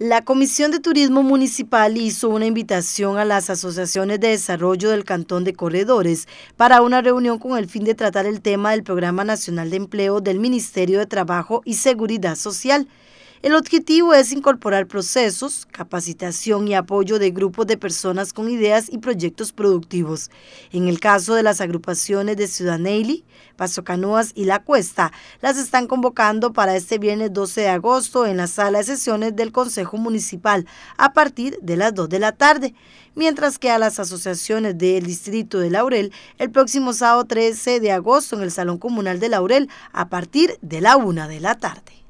La Comisión de Turismo Municipal hizo una invitación a las asociaciones de desarrollo del Cantón de Corredores para una reunión con el fin de tratar el tema del Programa Nacional de Empleo del Ministerio de Trabajo y Seguridad Social. El objetivo es incorporar procesos, capacitación y apoyo de grupos de personas con ideas y proyectos productivos. En el caso de las agrupaciones de Ciudad Neyli, Paso Canoas y La Cuesta, las están convocando para este viernes 12 de agosto en la sala de sesiones del Consejo Municipal a partir de las 2 de la tarde, mientras que a las asociaciones del Distrito de Laurel el próximo sábado 13 de agosto en el Salón Comunal de Laurel a partir de la 1 de la tarde.